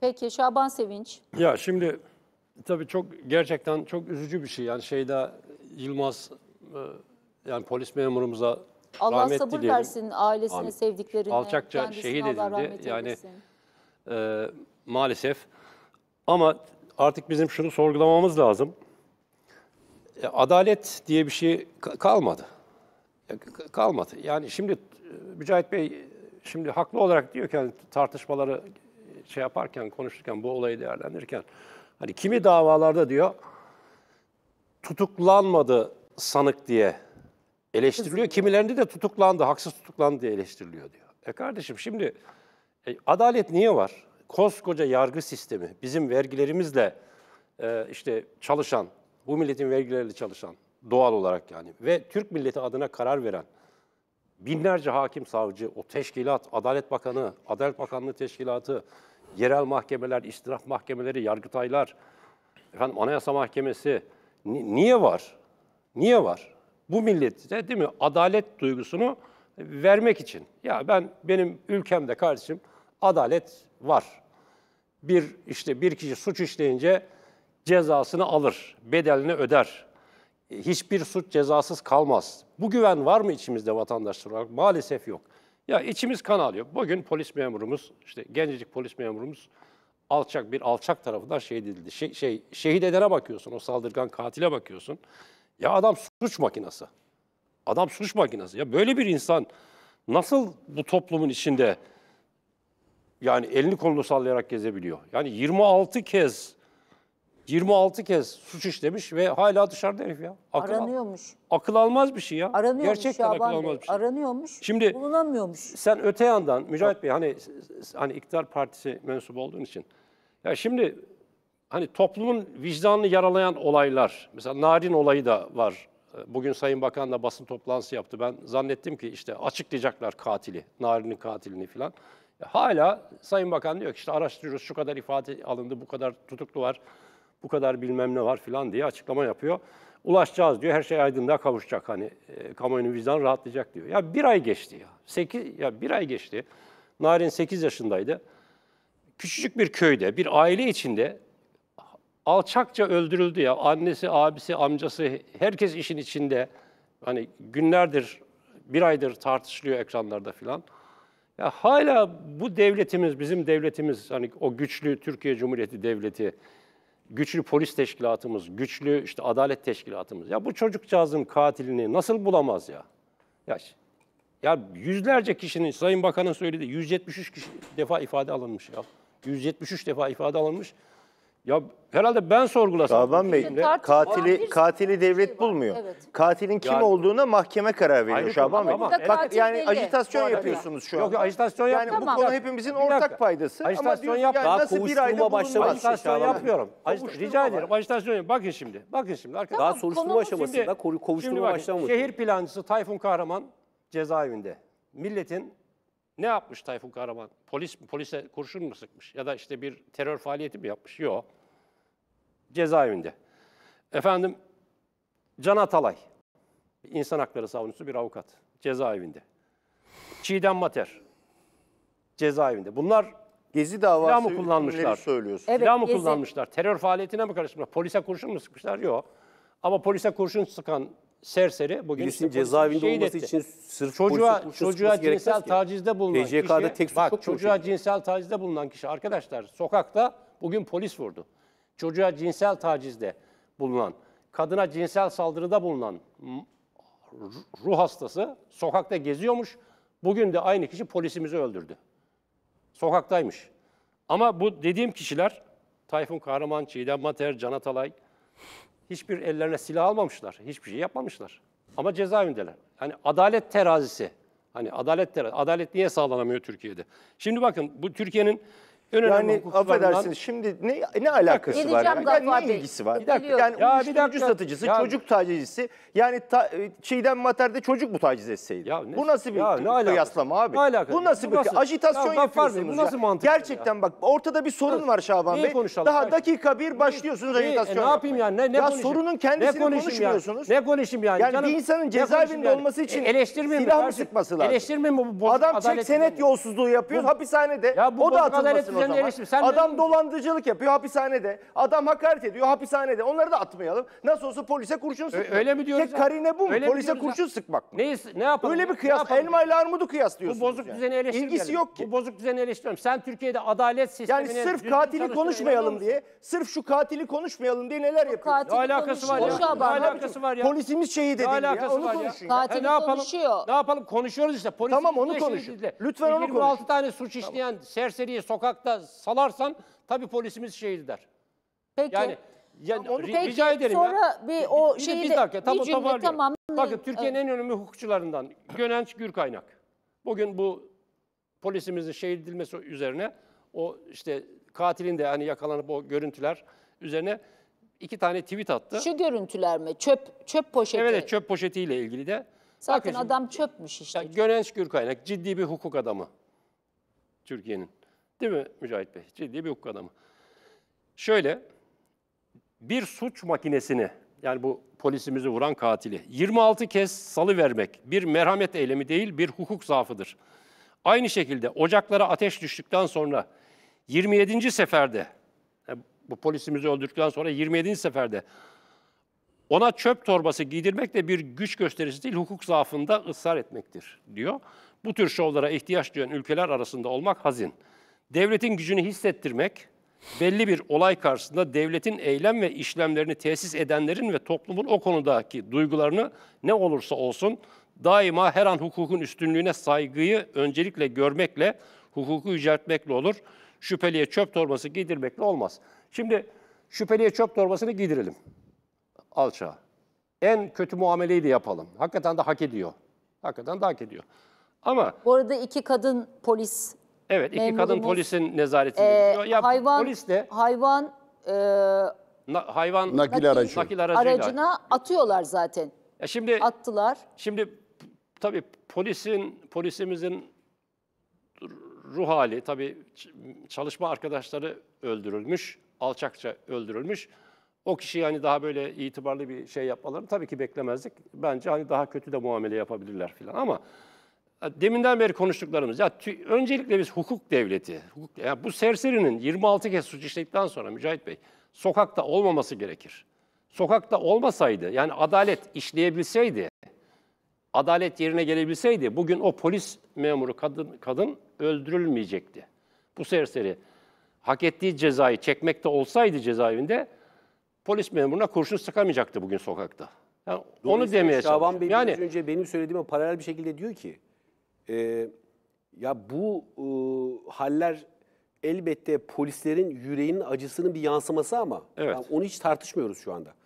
Peki Şaban Sevinç. Ya şimdi tabii çok gerçekten çok üzücü bir şey. Yani şeyde Yılmaz e, yani polis memurumuza Allah rahmet sabır dileyelim. versin ailesine, Amin. sevdiklerine. Alçakça şehit edildi. Yani e, maalesef. Ama artık bizim şunu sorgulamamız lazım. E, adalet diye bir şey kalmadı. E, kalmadı. Yani şimdi Mücahit Bey şimdi haklı olarak diyor ki yani tartışmaları şey yaparken, konuşurken, bu olayı değerlendirirken hani kimi davalarda diyor tutuklanmadı sanık diye eleştiriliyor. Kimilerinde de tutuklandı, haksız tutuklandı diye eleştiriliyor diyor. E kardeşim şimdi e, adalet niye var? Koskoca yargı sistemi bizim vergilerimizle e, işte çalışan, bu milletin vergileriyle çalışan doğal olarak yani ve Türk milleti adına karar veren binlerce hakim, savcı, o teşkilat, Adalet Bakanı, Adalet Bakanlığı Teşkilatı, yerel mahkemeler, istinaf mahkemeleri, yargıtaylar, efendim anayasa mahkemesi ni niye var? Niye var? Bu millete değil mi adalet duygusunu vermek için. Ya ben benim ülkemde kardeşim adalet var. Bir işte bir kişi suç işleyince cezasını alır, bedelini öder. Hiçbir suç cezasız kalmaz. Bu güven var mı içimizde vatandaşlar olarak? Maalesef yok. Ya içimiz kan alıyor. Bugün polis memurumuz, işte gencecik polis memurumuz alçak bir alçak tarafından şehit edildi. Şey, şey, şehit edene bakıyorsun, o saldırgan katile bakıyorsun. Ya adam suç makinası. Adam suç makinası. Ya böyle bir insan nasıl bu toplumun içinde yani elini kolunu sallayarak gezebiliyor? Yani 26 kez 26 kez suç işlemiş ve hala dışarıda herif ya. Akıl, Aranıyormuş. Akıl almaz bir şey ya. Aranıyormuş Gerçekten Şaban akıl almaz Bey. bir şey. Aranıyormuş, Şimdi, bulunamıyormuş. Sen öte yandan Mücahit Bey hani hani iktidar partisi mensubu olduğun için ya şimdi hani toplumun vicdanını yaralayan olaylar mesela Narin olayı da var. Bugün Sayın Bakan da basın toplantısı yaptı. Ben zannettim ki işte açıklayacaklar katili, Narin'in katilini falan. Hala Sayın Bakan diyor ki işte araştırıyoruz şu kadar ifade alındı, bu kadar tutuklu var bu kadar bilmem ne var filan diye açıklama yapıyor. Ulaşacağız diyor, her şey aydınlığa kavuşacak hani e, kamuoyunun vicdanı rahatlayacak diyor. Ya bir ay geçti ya, sekiz, ya bir ay geçti. Narin 8 yaşındaydı. Küçücük bir köyde, bir aile içinde alçakça öldürüldü ya. Annesi, abisi, amcası, herkes işin içinde. Hani günlerdir, bir aydır tartışılıyor ekranlarda filan. Ya hala bu devletimiz, bizim devletimiz, hani o güçlü Türkiye Cumhuriyeti Devleti güçlü polis teşkilatımız, güçlü işte adalet teşkilatımız. Ya bu çocukcağızın katilini nasıl bulamaz ya? Ya, ya yüzlerce kişinin, Sayın Bakan'ın söyledi, 173 kişi defa ifade alınmış ya. 173 defa ifade alınmış. Ya herhalde ben sorgulasam. Şaban Bey katili katili şey devlet şey bulmuyor. evet. Katilin kim Yani- olduğuna mahkeme karar veriyor Ayrı Şaban Bey. Bak yani belli. ajitasyon Doğru. yapıyorsunuz şu an. Yok, yok, ajitasyon yani yapmıyorum. bu konu hepimizin Bir dakika. ortak paydası ama Ajitasyon diyorsun yani yapma. nasıl bir ayda başlamaz? başlamış. Ajitasyon Şaban yapmıyorum. rica ederim ajitasyon yapıyorum. Bakın şimdi. Bakın şimdi arkadaşlar. Daha soruşturma aşamasında koru- kovuşturma başlamamış. Şehir plancısı Tayfun Kahraman cezaevinde. Milletin ne yapmış Tayfun Kahraman? Polis Polise kurşun mu sıkmış? Ya da işte bir terör faaliyeti mi yapmış? Yok cezaevinde. Efendim Can Atalay, insan hakları savunucusu bir avukat, cezaevinde. Çiğdem Mater, cezaevinde. Bunlar Gezi davası silah mı kullanmışlar? söylüyorsun. Evet, silah mı Gezi. kullanmışlar? Terör faaliyetine mi karışmışlar? Polise kurşun mu sıkmışlar? Yok. Ama polise kurşun sıkan serseri bugün Birisinin cezaevinde olması etti. için sırf çocuğa çocuğa cinsel tacizde bulunan TCK'da kişi tek bak çocuğa şey. cinsel tacizde bulunan kişi arkadaşlar sokakta bugün polis vurdu çocuğa cinsel tacizde bulunan, kadına cinsel saldırıda bulunan ruh hastası sokakta geziyormuş. Bugün de aynı kişi polisimizi öldürdü. Sokaktaymış. Ama bu dediğim kişiler Tayfun Kahraman, Çiğdem Mater, Can Atalay hiçbir ellerine silah almamışlar. Hiçbir şey yapmamışlar. Ama cezaevindeler. Hani adalet terazisi. Hani adalet terazisi. Adalet niye sağlanamıyor Türkiye'de? Şimdi bakın bu Türkiye'nin önemli yani hukuklarından... affedersiniz şimdi ne ne alakası var? Yani, ne ilgisi var? Yani Ya bir dakika. satıcısı, Ya- çocuk tacizcisi. Yani ta, e, Çiğdem Mater'de çocuk mu taciz etseydi? Ya ne- bu nasıl bir Ya ne alakası? kıyaslama abi? Ne alakası? Bu nasıl Bu bir nasıl- ajitasyon Ya Gaffar bu nasıl mantık ya? Gerçekten bak ortada bir sorun var Şaban Neyi Bey. konuşalım? Daha dakika bir başlıyorsunuz Ne- e, ne yapayım yapmaya. ya? Ne, ne ya sorunun kendisini ne konuşmuyorsunuz. Ne konuşayım yani? Yani bir insanın ne cezaevinde olması için e, silah mı kardeşim? sıkması lazım? Eleştirmeyeyim mi bu Adam çek senet yolsuzluğu yapıyor hapishanede. o da bozuk atılması o zaman. Erişim, sen adam de... dolandırıcılık yapıyor hapishanede. Adam hakaret ediyor hapishanede. Onları da atmayalım. Nasıl olsa polise kurşun sıkmak. Öyle mi diyoruz? Tek karine bu mu? Öyle polise kurşun ya? sıkmak mı? Neyiz, ne yapalım? Öyle bir kıyas. Elma ile armudu kıyas Bu bozuk yani. düzeni eleştirmeyelim. İlgisi yok ki. Bu bozuk düzeni eleştirmiyorum. Sen Türkiye'de adalet sistemini... Yani sırf katili konuşmayalım diye, sırf şu katili konuşmayalım diye neler yapıyorsunuz? Ne alakası var ya? Ne alakası var ya? Polisimiz şehit edildi ya. Onu konuşun. Katil konuşuyor. Ne yapalım? Konuşuyoruz işte. Tamam onu konuşun. Lütfen onu konuşun. 26 tane suç işleyen serseriyi sokakta da salarsam tabii polisimiz şehit der. Peki. Yani, yani onu, ri- rica ederim sonra ya. bir o şeyi bir, bir dakika, tam, bir cümle tamam. tamam Bakın Türkiye'nin evet. en önemli hukukçularından Gönenç Gürkaynak. Bugün bu polisimizin şehit edilmesi üzerine o işte katilin de hani yakalanıp o görüntüler üzerine iki tane tweet attı. Şu görüntüler mi? Çöp çöp poşeti. Evet çöp poşetiyle ilgili de. Zaten Bakın, adam çöpmüş işte. Yani Gönenç Gürkaynak ciddi bir hukuk adamı Türkiye'nin. Değil mi Mücahit Bey? Ciddi bir hukuk adamı. Şöyle, bir suç makinesini, yani bu polisimizi vuran katili, 26 kez salı vermek bir merhamet eylemi değil, bir hukuk zaafıdır. Aynı şekilde ocaklara ateş düştükten sonra 27. seferde, yani e, bu polisimizi öldürdükten sonra 27. seferde ona çöp torbası giydirmek de bir güç gösterisi değil, hukuk zaafında ısrar etmektir diyor. Bu tür şovlara ihtiyaç duyan ülkeler arasında olmak hazin. Devletin gücünü hissettirmek, belli bir olay karşısında devletin eylem ve işlemlerini tesis edenlerin ve toplumun o konudaki duygularını ne olursa olsun daima her an hukukun üstünlüğüne saygıyı öncelikle görmekle, hukuku yüceltmekle olur. Şüpheliye çöp torbası giydirmekle olmaz. Şimdi şüpheliye çöp torbasını giydirelim alçağa. En kötü muameleyi de yapalım. Hakikaten de hak ediyor. Hakikaten de hak ediyor. Ama... Bu arada iki kadın polis Evet, iki memurumuz. kadın polisin nezaretinde Ee, gidiyor. Ya hayvan, polis de hayvan e, na- hayvan Nakil aracı. nakil aracına atıyorlar zaten. Ya şimdi Attılar. Şimdi tabii polisin, polisimizin ruh hali tabii çalışma arkadaşları öldürülmüş, alçakça öldürülmüş. O kişi yani daha böyle itibarlı bir şey yapmalarını tabii ki beklemezdik. Bence hani daha kötü de muamele yapabilirler filan ama Deminden beri konuştuklarımız. Ya öncelikle biz hukuk devleti. Hukuk, ya bu serserinin 26 kez suç işledikten sonra Mücahit Bey sokakta olmaması gerekir. Sokakta olmasaydı yani adalet işleyebilseydi, adalet yerine gelebilseydi bugün o polis memuru kadın kadın öldürülmeyecekti. Bu serseri hak ettiği cezayı çekmekte olsaydı cezaevinde polis memuruna kurşun sıkamayacaktı bugün sokakta. Yani onu demeye çalışıyorum. Şaban Bey yani, önce benim söylediğime paralel bir şekilde diyor ki e, ya bu e, haller elbette polislerin yüreğinin acısının bir yansıması ama Evet. yani onu hiç tartışmıyoruz şu anda.